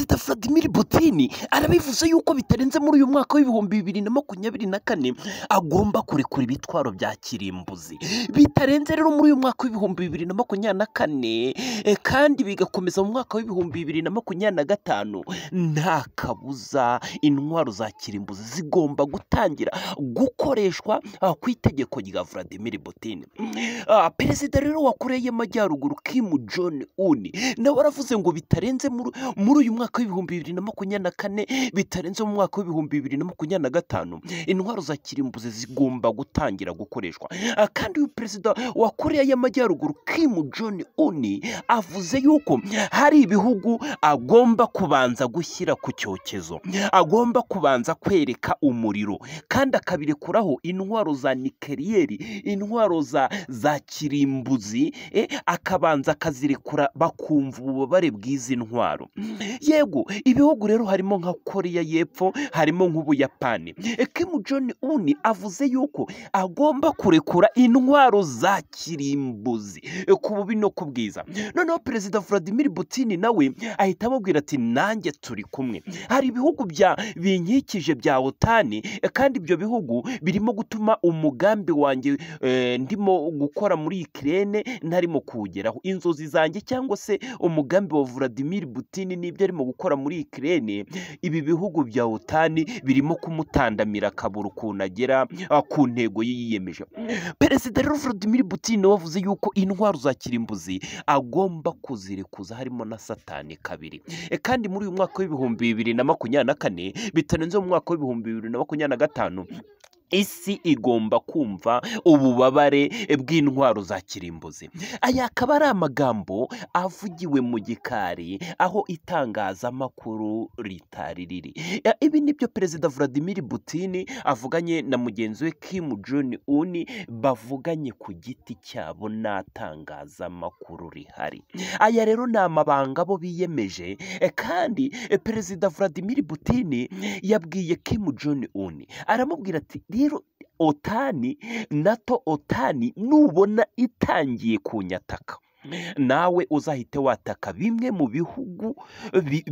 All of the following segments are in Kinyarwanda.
is the Vladimir Putin arabivuze yuko bitarenze muri uyu mwaka w'ibihumbi bibiri na makumyabiri na kane agomba kurekura ibitwaro bya kirimbuzi bitarenze rero muri uyu mwaka w'ibihumbi bibiri na makumyabiri na kane eh, kandi bigakomeza mu mwaka w'ibihumbi bibiri na makumyabiri na gatanu nta kabuza intwaro za kirimbuzi zigomba gutangira gukoreshwa ah, ku itegeko rya Vladimir Putin ah, perezida rero wa Koreya y'Amajyaruguru Kimu John uni nawe aravuze ngo bitarenze muri uyu mwaka w'ibihumbi w'ibihumbi bibiri na makumyabiri na kane bitarenze mu mwaka w'ibihumbi bibiri na makumyabiri na gatanu intwaro za kirimbuzi zigomba gutangira gukoreshwa ah, kandi uyu perezida wa koreya y'amajyaruguru Kim john uni avuze yuko hari ibihugu agomba kubanza gushyira ku cyokezo agomba kubanza kwereka umuriro kandi akabirekuraho intwaro za nikeriyeri intwaro za za kirimbuzi eh, akabanza akazirekura bakumva ububabare bw'izi ntwaro yego ibihugu rero harimo nka koreya y'epfo harimo nk'ubuyapani Kim John uni avuze yuko agomba kurekura intwaro za kirimbuzi ku bubi no ku bwiza noneho perezida Vladimir Putin nawe ahita amubwira ati nanjye turi kumwe hari ibihugu bya binkikije bya otani kandi ibyo bihugu birimo gutuma umugambi wanjye eh, ndimo gukora muri ikirere ntarimo kuwugeraho inzozi zanjye cyangwa se umugambi wa Vladimir Putin n'ibyo arimo gukora muri ikirere ibi bihugu bya otani birimo kumutandamira akabura ukuntu agera ah, ku ntego ye yiyemeje perezida rero vladimir putin wavuze yuko intwaro za kirimbuzi agomba kuzirekuza harimo na satani kabiri eh, kandi muri uyu mwaka w'ibihumbi bibiri na makumyabiri na kane bitarenze mu mwaka w'ibihumbi bibiri na makumyabiri na gatanu isi igomba kumva ububabare bw'intwaro za kirimbuzi aya akaba ari amagambo avugiwe mu gikari aho itangazamakuru ritari riri ibi nibyo perezida Vladimir Putin avuganye na mugenzi we Kim Jong Un bavuganye ku giti cyabo natangazamakuru rihari aya rero ni amabanga bo biyemeje e, kandi e, perezida Vladimir Putin yabwiye Kim Jong Un aramubwira ati rero otani nato otani nubona itangiye kunyataka nawe uzahite wataka bimwe mu bihugu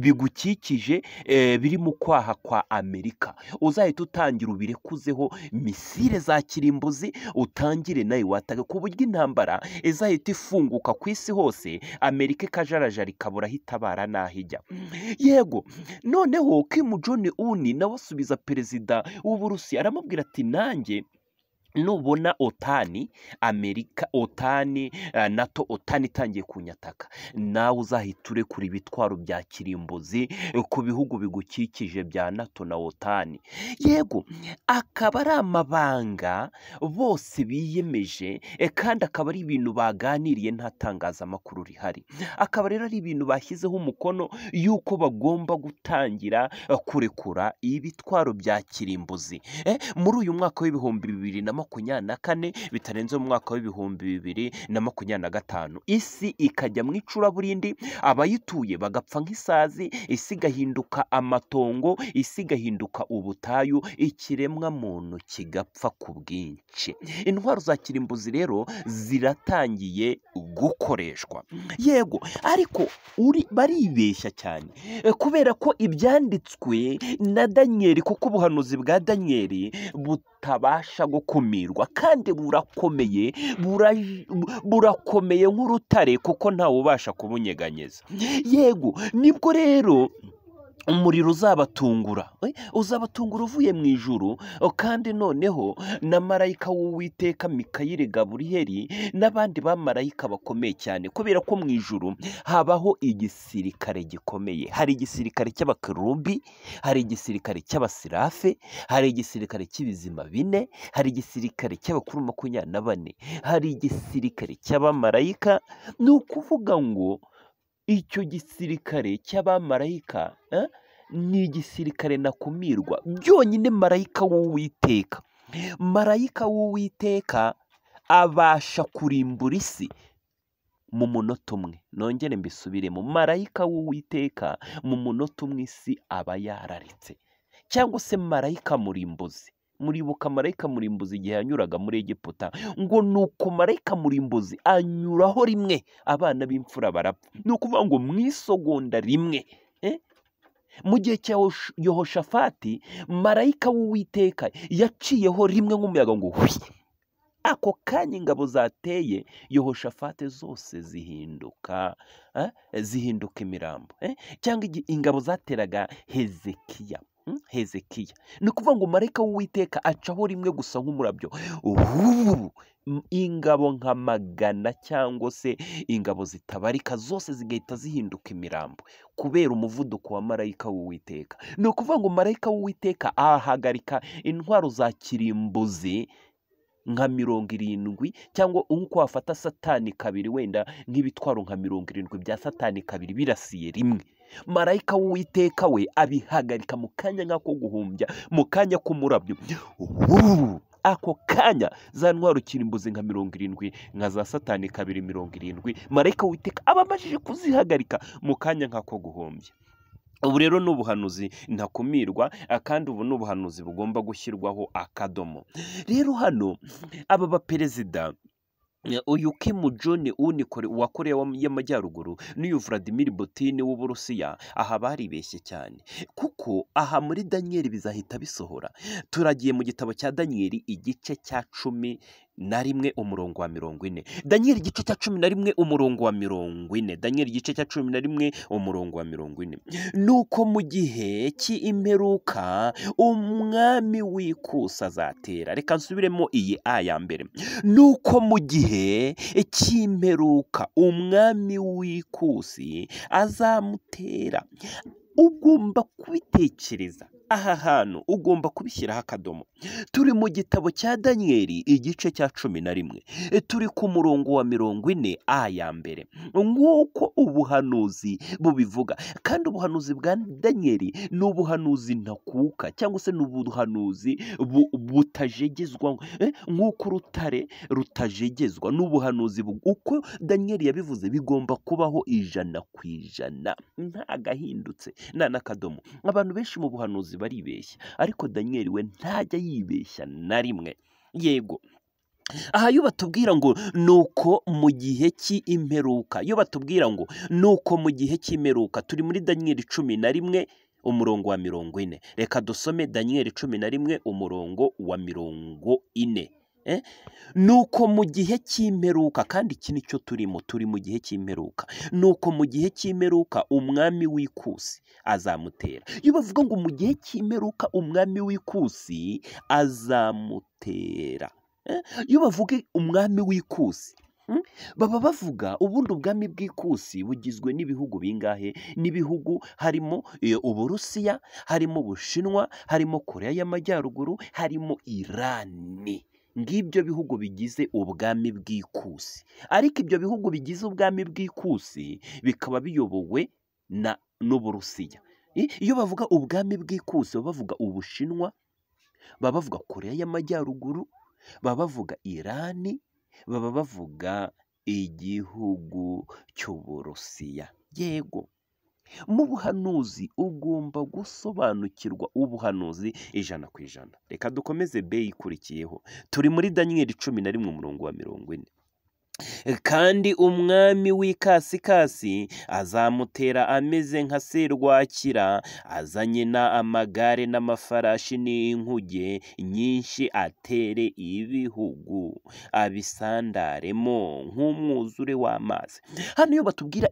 bigukikije eh, birimo kwaha kwa amerika uzahite utangira ubirekuzeho misire za kirimbuzi utangire nawe wataka ku buryo intambara izahita ifunguka ku isi hose amerika ikajarajara ikabura aho itabara n'aho ijya yego noneho kimu John uni nawe asubiza perezida w'uburusiya aramubwira ati nanjye nubona otani amerika otani eh, nato otani itangiye kunyataka nawe uzahita urekura ibitwaro bya kirimbuzi eh, ku bihugu bigukikije bya nato na otani yego akaba ari amabanga bose biyemeje eh, kandi akaba ari ibintu baganiriye nta tangazamakuru rihari akaba rero ari ibintu bashyizeho umukono y'uko bagomba gutangira kurekura ibitwaro bya kirimbuzi muri uyu mwaka w'ibihumbi bibiri na makumyabiri makumyabiri na kane bitarenze umwaka w'ibihumbi bibiri na makumyabiri na gatanu isi ikajya mu icuraburindi abayituye bagapfa nk'isazi isi igahinduka amatongo isi igahinduka ubutayu ikiremwa muntu kigapfa ku bwinshi intwaro za kirimbuzi rero ziratangiye gukoreshwa yego ariko uri baribeshya cyane eh, kubera ko ibyanditswe na daniyeli kuko ubuhanuzi bwa daniyeli butabasha gukumira burukumirwa kandi burakomeye burakomeye nk'urutare kuko ntawubasha kubunyeganyeza yego nibwo rero umuriro uzabatungura eh? uzabatungura uvuye mu ijuru oh, kandi noneho na marayika w'uwiteka mikayire gaburiyeri n'abandi bamarayika bakomeye cyane kubera ko mu ijuru habaho igisirikare gikomeye hari igisirikare cy'abakarumbi hari igisirikare cy'abasirafe hari igisirikare cy'ibizima bine hari igisirikare cy'abakuru makumyabiri na bane hari igisirikare cy'abamarayika ni ukuvuga ngo icyo gisirikare cy'abamarayika eh, ni igisirikare nakumirwa byonyine marayika w'uwiteka marayika w'uwiteka abasha kurimbura isi mu munota umwe nongere mbisubiremo marayika w'uwiteka mu munota umwe isi aba yararitse cyangwa se marayika murimbuzi muribuka marayika murimbuzi igihe yanyuraga muri egiputa ngo ni uko marayika murimbuzi anyuraho rimwe abana b'imfura barapfa ni ukuvuga ngo mu isogonda rimwe e? mu gihe cya yohoshafati marayika w'uwiteka yaciyeho rimwe nk'umuyaga ngo hwi ako kanya ingabo zateye yohoshafate zose zihinduka e? zihinduka imirambo e? cyangwa ingabo zateraga hezekiya Hmm? hezekiya ni ukuvuga ngo marayika w'uwiteka acaho rimwe gusa nk'umurabyo ingabo nka magana cyangwa se ingabo zitabarika zose zigahita zihinduka imirambo kubera umuvuduko wa marayika w'uwiteka ni ukuvuga ngo marayika w'uwiteka ahagarika intwaro za kirimbuzi nka mirongo irindwi cyangwa uko wafata satani kabiri wenda nk'ibitwaro nka mirongo irindwi bya satani kabiri birasiye rimwe marayika w'uwiteka we abihagarika mu kanya nk'ako guhumbya mu kanya k'umurabyo ako kanya za ntwaro ukirimbuzi nka mirongo irindwi nka za satani kabiri mirongo irindwi marayika aba amajije kuzihagarika mu kanya nk'ako guhumbya ubu rero ni ubuhanuzi ntakumirwa kandi ubu ni ubuhanuzi bugomba gushyirwaho akadomo rero hano aba baperezida Eh, uyu kimu joni unikore wa koreya y'amajyaruguru n'uyu vladimir butini w'uburusiya aha baribeshye cyane kuko aha muri daniyeli bizahita bisohora turagiye mu gitabo cya daniyeli igice cya cumi na rimwe umurongo wa mirongo ine daniel igice cya cumi na rimwe umurongo wa mirongo ine daniel igice cya cumi na rimwe umurongo wa mirongo ine Nuko mu gihe cy'imperuka umwami w'ikusi azatera reka nsubiremo iyi a ya mbere Nuko mu gihe cy'imperuka umwami w'ikusi azamutera ugomba kubitekereza aha hantu ugomba kubishyiraho akadomo turi mu gitabo cya daniyeli igice cya cumi na rimwe turi ku murongo wa mirongo ine a ya mbere nk'uko ubuhanuzi bubivuga kandi ubuhanuzi bwa daniyeli ni ubuhanuzi ntakuka cyangwa se ni ubuhanuzi butajegezwa eh, nk'uko urutare rutajegezwa ni ubuhanuzi uko daniyeli yabivuze bigomba kubaho ijana ku ijana nta gahindutse nta n'akadomo abantu benshi mu buhanuzi baribeshya ariko daniyeli we ntajya yibeshya na rimwe yego aha iyo batubwira ngo ni uko mu gihe cy'imperuka iyo batubwira ngo ni uko mu gihe cy'imperuka turi muri daniyeli cumi na rimwe umurongo wa mirongo ine reka dusome daniyeli cumi na rimwe umurongo wa mirongo ine Eh? ni uko mu gihe cy'imperuka kandi iki nicyo turimo turi mu gihe cy'imperuka ni uko mu gihe cy'imperuka umwami w'ikusi azamutera iyo bavuga ngo mu gihe cy'imperuka umwami w'ikusi azamutera eh? iyo bavuga umwami w'ikusi hmm? baba bavuga ubundi ubwami bw'ikusi bugizwe n'ibihugu bingahe n'ibihugu harimo eh, uburusiya harimo ubushinwa harimo Korea y'amajyaruguru harimo irani ngibyo bihugu bigize ubwami bw'ikusi ariko ibyo bihugu bigize ubwami bw'ikusi bikaba biyobowe na n'uburusiya iyo bavuga ubwami bw'ikusi baba bavuga ubushinwa baba bavuga koreya y'amajyaruguru baba bavuga irani baba bavuga igihugu cy'uburusiya yego mu buhanuzi ugomba gusobanukirwa ubuhanuzi ijana ku ijana reka dukomeze be ikurikiyeho turi muri daniyeli cumi na rimwe umurongo wa mirongo ine kandi umwami w'ikasikasi azamutera ameze nka serwakira azanye na amagare n'amafarashi n'inkuge nyinshi atere ibihugu abisandaremo nk'umwuzure w'amazi hano iyo batubwira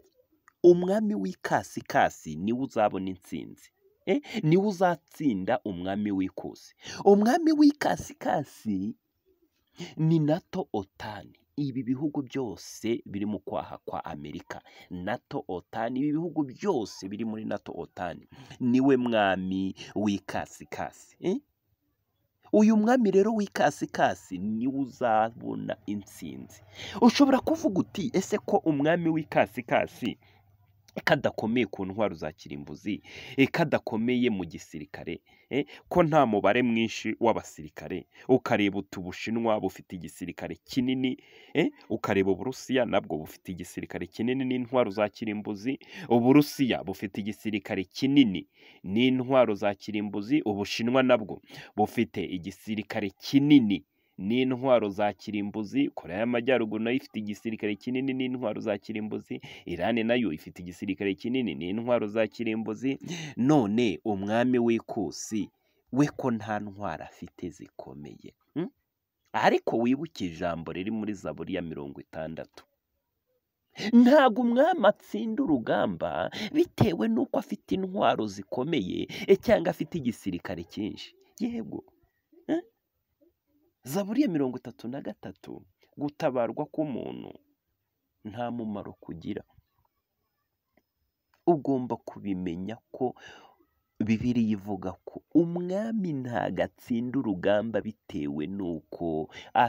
umwami w'ikasikasi niwe uzabona intsinzi eh? niwe uzatsinda umwami w'ikusi umwami w'ikasikasi ni nato otani ibi bihugu byose biri mu kwaha kwa amerika nato otani ibi bihugu byose biri muri nato otani niwe mwami w'ikasikasi eh? uyu mwami rero w'ikasikasi niwe uzabona intsinzi ushobora kuvuga uti ese ko umwami w'ikasikasi kadakomeye ku ntwaro za kirimbuzi eh, kadakomeye mu gisirikare eh, ko nta mubare mwinshi w'abasirikare ukareba utu bushinwa bufite igisirikare kinini eh, ukareba uburusiya nabwo bufite igisirikare kinini n'intwaro za kirimbuzi uburusiya bufite igisirikare kinini n'intwaro za kirimbuzi ubushinwa nabwo bufite igisirikare kinini n'intwaro za kirimbuzi Korea y'amajyaruguru nayo ifite igisirikare kinini n'intwaro za kirimbuzi irani nayo ifite igisirikare kinini n'intwaro za kirimbuzi none umwami w'ikusi we ko nta ntwaro afite zikomeye hm? ariko wibuke ijambo riri muri zaburi ya mirongo itandatu ntabwo umwami atsinda urugamba bitewe n'uko afite intwaro zikomeye eh, cyangwa afite igisirikare cyinshi yego zaburiya mirongo itatu na gatatu gutabarwa k'umuntu nta mumaro kugira ugomba kubimenya ko bibiriya ivuga ko umwami ntago atsinda urugamba bitewe n'uko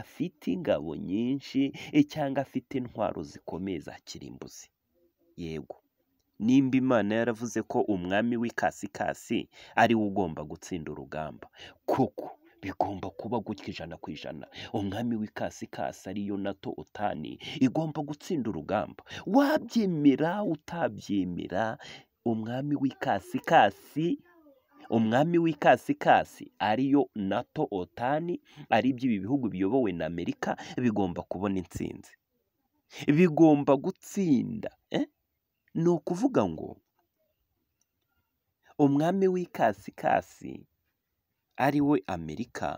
afite ingabo nyinshi cyangwa afite intwaro zikomeye za kirimbuzi yego nimba imana yaravuze ko umwami w'ikasikasi ariwe ugomba gutsinda urugamba koko bigomba kuba gutya ijana ku ijana umwami w'ikasikasi ariyo nato utani igomba gutsinda urugamba wabyemera utabyemera umwami w'ikasikasi umwami w'ikasikasi ariyo nato otani ari ibi bihugu biyobowe na amerika bigomba kubona intsinzi bigomba gutsinda e? ni ukuvuga ngo umwami w'ikasikasi ari we amerika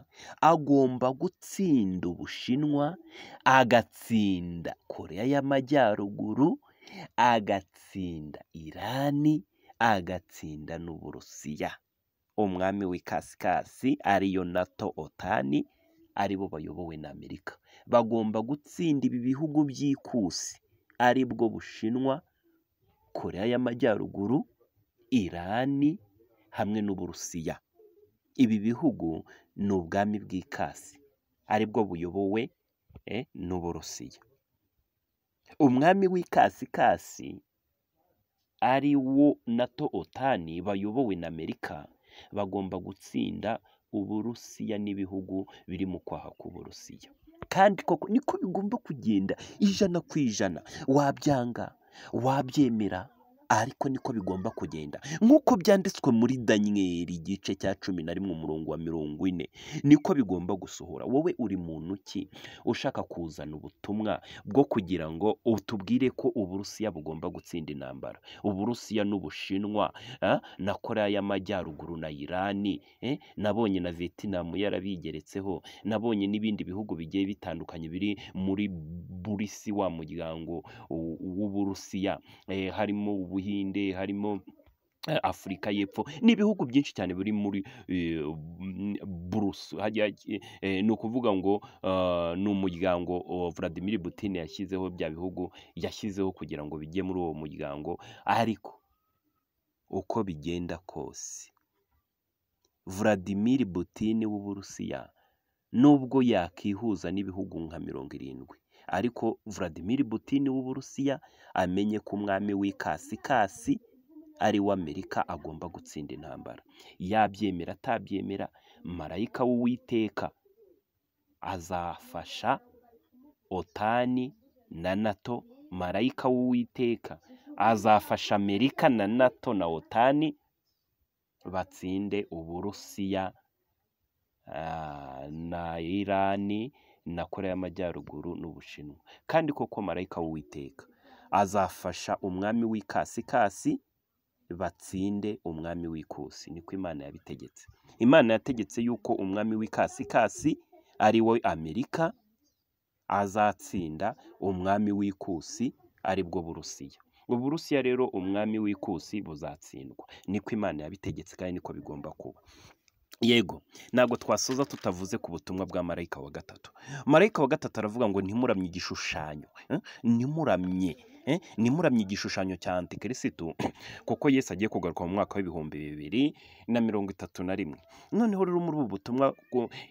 agomba gutsinda ubushinwa agatsinda Korea y'amajyaruguru agatsinda irani agatsinda n'uburusiya umwami w'ikasikasi ariyo nato otani aribo bayobowe na amerika bagomba gutsinda ibi bihugu by'ikusi aribwo bushinwa Korea y'amajyaruguru irani hamwe n'uburusiya ibi bihugu ni ubwami bw'ikasi aribwo buyobowe eh, n'uburusiya umwami w'ikasikasi ari wo nato otani bayobowe na amerika bagomba gutsinda uburusiya n'ibihugu biri mu kwaha k'uburusiya kandi koko niko bigomba kugenda ijana ku ijana wabyanga wabyemera ariko niko bigomba kugenda nk'uko byanditswe muri daniyeli igice cya cumi na rimwe umurongo wa mirongo ine niko bigomba gusohora wowe uri muntu ki ushaka kuzana ubutumwa bwo kugira ngo utubwire ko uburusiya bugomba gutsinda intambara uburusiya n'ubushinwa na koreya y'amajyaruguru na irani e, nabonye na vetinamu yarabigeretseho nabonye n'ibindi bihugu bigiye bitandukanye biri muri burisi wa muryango w'uburusiya e, harimo ubu Buhinde harimo eh, afurika y'epfo ni ibihugu byinshi cyane biri muri eh, burusu eh, ni ukuvuga ngo ah, ni umuryango oh, Vladimir Putin yashyizeho bya bihugu yashyizeho kugira ngo bijye muri uwo muryango ariko uko bigenda kose Vladimir Putin w'Uburusiya nubwo yakihuza n'ibihugu nka mirongo irindwi ariko Vladimir Putin w'Uburusiya amenye ko umwami w'ikasikasi ari we Amerika agomba gutsinda intambara yabyemera atabyemera marayika w'uwiteka azafasha otani na nato marayika w'uwiteka azafasha Amerika na nato na otani batsinde Uburusiya na Irani na koreya y'amajyaruguru n'ubushinwa kandi koko marayika w'uwiteka azafasha umwami w'ikasikasi batsinde umwami w'ikusi niko imana yabitegetse imana yategetse yuko umwami w'ikasikasi ari we amerika azatsinda umwami w'ikusi aribwo burusiya uburusiya rero umwami w'ikusi buzatsindwa niko imana yabitegetse kandi niko bigomba kuba yego ntabwo twasoza tutavuze ku butumwa bwa marayika wa gatatu marayika wa gatatu aravuga ngo ntimuramye igishushanyo hm? ntimuramye Eh? nimuramye igishushanyo cya antikirisitu kuko Yesu agiye kugaruka mu mwaka w'ibihumbi bibiri na mirongo itatu na rimwe noneho rero muri ubu butumwa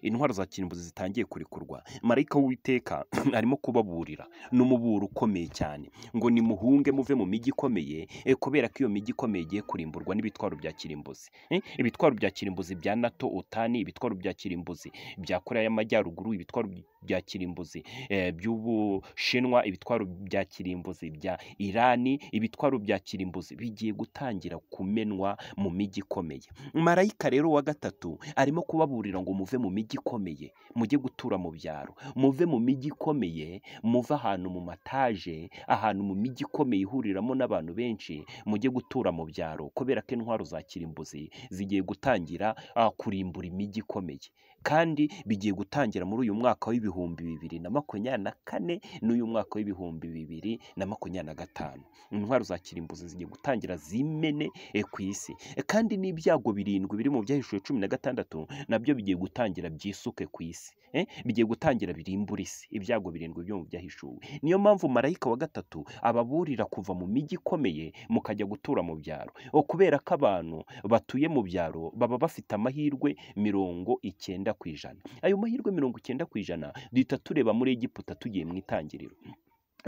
intwaro za kirimbuzi zitangiye kurikurwa marayika w'uwiteka arimo kubaburira n'umuburo ukomeye cyane ngo nimuhunge muve mu mijyi ikomeye eh, kubera ko iyo mijyi ikomeye igiye kurimburwa n'ibitwaro bya kirimbuzi eh? ibitwaro bya kirimbuzi bya nato utani ibitwaro bya kirimbuzi bya koreya y'amajyaruguru ibitwaro bya kirimbuzi eh, by'ubushinwa ibitwaro bya kirimbuzi bya irani ibitwaro bya kirimbuzi bigiye gutangira kumenwa mu mijyi ikomeye marayika rero wa gatatu arimo kubaburira ngo muve mu mijyi ikomeye mujye gutura mu byaro muve mu mijyi ikomeye muve ahantu mu mataje ahantu mu mijyi ikomeye ihuriramo n'abantu benshi mujye gutura mu byaro kubera ko intwaro za kirimbuzi zigiye gutangira ah, kurimbura imijyi ikomeye kandi bigiye gutangira muri uyu mwaka w'ibihumbi bibiri na makumyabiri na kane n'uyu mwaka w'ibihumbi bibiri na makumyabiri na gatanu intwaro za kirimbuzi zigiye gutangira zimene eh, ku isi kandi n'ibyago birindwi biri mu byahishuwe cumi na gatandatu nabyo bigiye gutangira byisuke ku isi eh, bigiye gutangira birimbura isi ibyago birindwi byo mu byahishuwe niyo mpamvu marayika wa gatatu ababurira kuva mu mijyi ikomeye mukajya gutura mu byaro kubera ko abantu batuye mu byaro baba bafite amahirwe mirongo icyenda ku ijana ayo mahirwe mirongo icyenda ku ijana duhita tureba muri egiputa tugiye mu itangiriro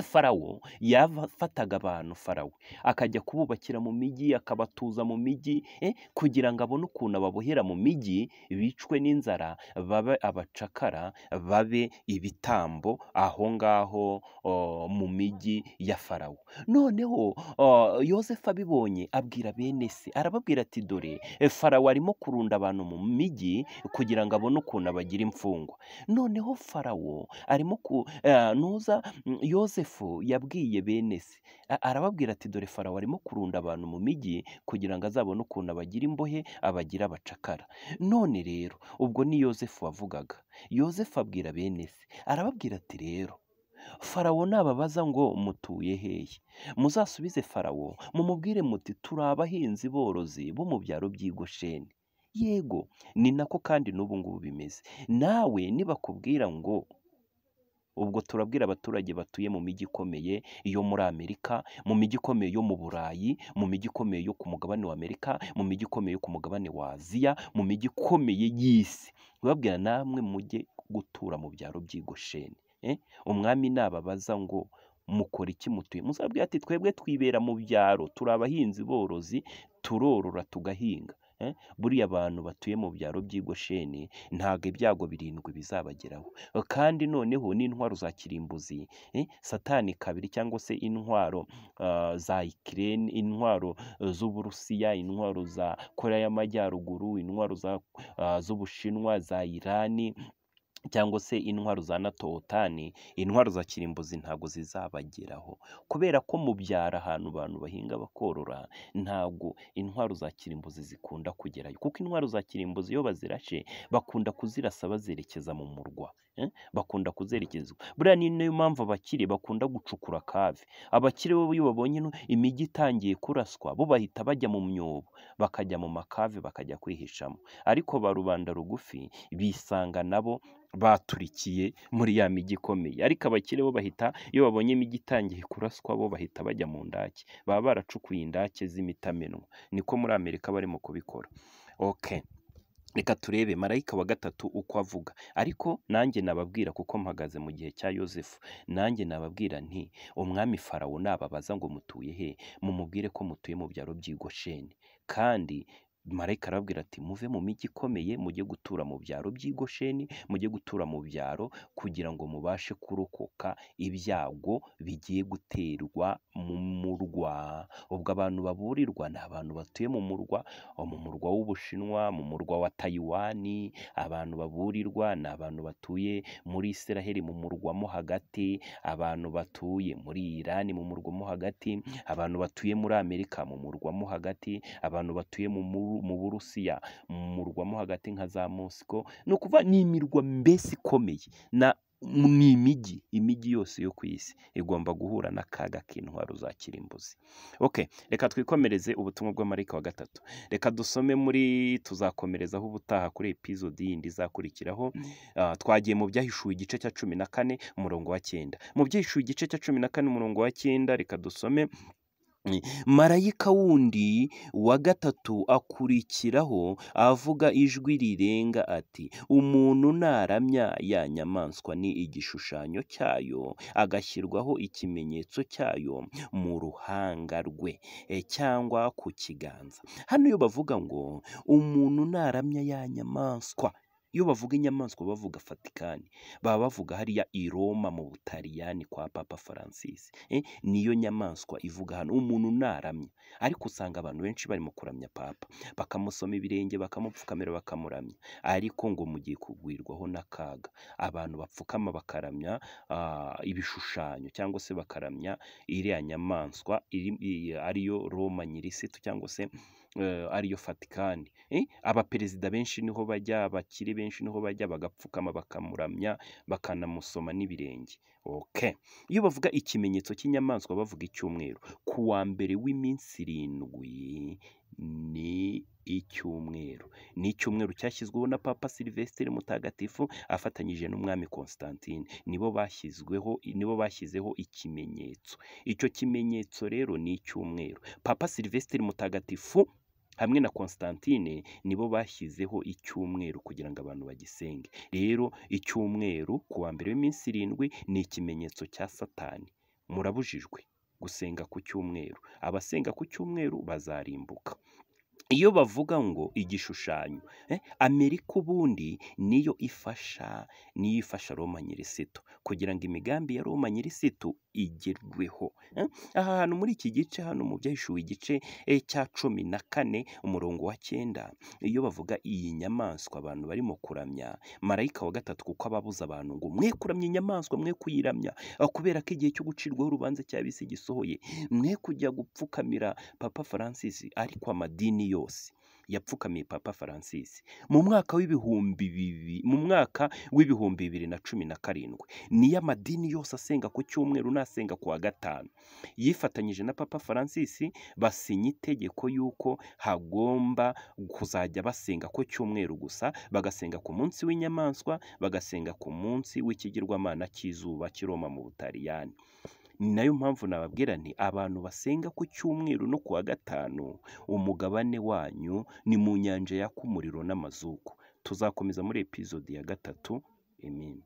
farawo yafataga abantu farawo akajya kububakira mu mijyi akabatuza mu mijyi eh, kugira ngo abone ukuntu ababohera mu mijyi bicwe n'inzara babe abacakara babe ibitambo aho ngaho mu mijyi ya farawo noneho yosefu abibonye abwira bene se arababwira ati dore farawo arimo kurunda abantu mu mijyi kugira ngo abone ukuntu abagira imfungwa noneho farawo arimo ku eh, nuza mm, yosefu yosefu yabwiye bene se arababwira ati dore farawo arimo kurunda abantu mu mijyi kugira ngo azabone ukuntu abagira imbohe abagira abacakara none rero ubwo ni yosefu wavugaga yosefu abwira bene se arababwira ati rero farawo nababaza ngo mutuye hehe muzasubize farawo mumubwire muti turi abahinzi borozi bo mu byaro by'igosheni yego ni nako kandi n'ubu ngubu bimeze nawe nibakubwira ngo ubwo turabwira abaturage batuye mu mijyi ikomeye yo muri amerika mu mijyi ikomeye yo mu burayi mu mijyi ikomeye yo ku mugabane wa amerika mu mijyi ikomeye yo ku mugabane wa aziya mu mijyi ikomeye y'isi babwira namwe mujye gutura mu byaro by'igosheni eh? umwami nababaza ngo mukora iki mutuye muzabwira ati twebwe twibera mu byaro turi abahinzi borozi turorora tugahinga buriya abantu batuye mu byaro by'i Gosheni ntabwo ibyago birindwi bizabageraho kandi noneho n'intwaro za kirimbuzi satani kabiri cyangwa se intwaro ah, za ikirere intwaro eh, z'uburusiya intwaro za korea y'amajyaruguru intwaro ah, z'ubushinwa za irani cyangwa se intwaro za natowotani intwaro za kirimbuzi ntabwo zizabageraho kubera ko mu byaro ahantu abantu bahinga bakorora ntabwo intwaro za kirimbuzi zikunda kugerayo kuko intwaro za kirimbuzi iyo bazirashe bakunda kuzirasa bazerekeza mu murwa Hm? bakunda kuzerekezwa buriya ni nayo mpamvu abakire bakunda gucukura kave abakire bo iyo babonye imijyi itangiye kuraswa bo bahita bajya mu myobo bakajya mu makave bakajya kwihishamo ariko ba rubanda rugufi bisanga nabo baturikiye muri ya mijyi ikomeye ariko abakire bo bahita iyo babonye imijyi itangiye kuraswa bo bahita bajya mu ndake baba baracukuye indake z'imitaminwa niko muri amerika barimo kubikora oke reka turebe marayika wa gatatu uko avuga ariko nanjye nababwira kuko mpagaze mu gihe cya yosefu nanjye nababwira nti umwami farawo nababaza ngo mutuye he mumubwire ko mutuye mu byaro by'i kandi marayika arababwira ati muve mu mijyi ikomeye mujye gutura mu byaro by'i Gosheni mujye gutura mu byaro kugira ngo mubashe kurokoka ibyago bigiye guterwa mu murwa ubwo abantu baburirwa ni abantu batuye mu murwa mu murwa w'ubushinwa mu murwa wa Tayiwani abantu baburirwa ni abantu batuye muri israheli mu murwa mo hagati abantu batuye muri Irani mu murwa mo hagati abantu batuye muri Amerika mu murwa mo hagati abantu batuye mu mu burusiya murwamo hagati nka za mosiko ni ukuvuga ni imirwa mbese ikomeye ni imijyi imijyi yose yo ku isi igomba guhura n'akaga k'intwaro za kirimbuzi oke reka twikomereze ubutumwa bw'amarika wa gatatu reka dusome muri tuzakomerezaho ubutaha kuri epizodi yindi izakurikiraho mm. ah, twagiye mu byahishuwe igice cya cumi na kane umurongo wa cyenda mu byahishuwe igice cya cumi na kane umurongo wa cyenda reka dusome marayika wundi wa gatatu akurikiraho avuga ijwi rirenga ati umuntu naramya ya nyamaswa ni igishushanyo cyayo agashyirwaho ikimenyetso cyayo mu ruhanga rwe e, cyangwa ku kiganza hano iyo bavuga ngo umuntu naramya ya nyamaswa Iyo bavuga inyamaswa bavuga Vatikani, baba bavuga hariya i Roma mu Butaliyani kwa Papa Francis, eh? niyo nyamaswa ivuga hano, umuntu naramya ariko usanga abantu benshi barimo kuramya Papa, bakamusoma ibirenge, bakamupfukamira, bakamuramya ariko ngo mugiye kugwirwaho n'akaga, abantu bapfukama bakaramya ah, ibishushanyo cyangwa se bakaramya iriya nyamaswa ariyo Roma nyir'isitu cyangwa se Eh, ariyo Vatikani eh, abaperezida benshi niho bajya abakire benshi niho bajya bagapfukama bakamuramya bakanamusoma n'ibirenge iyo bavuga ikimenyetso cy'inyamaswa bavuga icyumweru ku wa mbere w'iminsi irindwi ni icyumweru ni icyumweru cyashyizweho na papa silivesitiri mutagatifu afatanyije n'umwami Constantine nibo bashyizweho nibo bashyizeho ikimenyetso icyo kimenyetso rero ni icyumweru papa silivesitiri mutagatifu hamwe na Constantine nibo bashyizeho icyumweru kugira ngo abantu bagisenge rero icyumweru ku wa mbere w'iminsi irindwi ni ikimenyetso cya satani murabujijwe gusenga ku cyumweru abasenga ku cyumweru bazarimbuka iyo bavuga ngo igishushanyo eh, amerika ubundi niyo ifasha niyo ifasha roma nyirisitu kugira ngo imigambi ya roma nyirisitu igerweho eh? aha hantu muri iki gice hano mu byahishuwe igice eh, cya cumi na kane umurongo wa cyenda iyo bavuga iyi nyamaswa abantu barimo kuramya marayika wa gatatu kuko aba abantu ngo mwe kuramya inyamaswa mwe kuyiramya ah, kubera ko igihe cyo gucirwaho urubanza cya bisi gisohoye mwe kujya gupfukamira papa francis ariko amadini yose yapfukamiye papa francis mu mwaka w'ibihumbi bibiri mu mwaka w'ibihumbi bibiri na cumi na karindwi niyo amadini yose asenga ku cyumweru n'asenga ku wa gatanu yifatanyije na papa francis basinya itegeko y'uko hagomba kuzajya basenga ku cyumweru gusa bagasenga ku munsi w'inyamaswa bagasenga ku munsi w'ikigirwamana cy'izuba kiroma mu butaliyani nayo mpamvu nababwira nti abantu basenga ku cyumweru no ku wa gatanu umugabane wanyu ni mu nyanja yaka umuriro n'amazuku tuzakomeza muri epizodi ya gatatu amen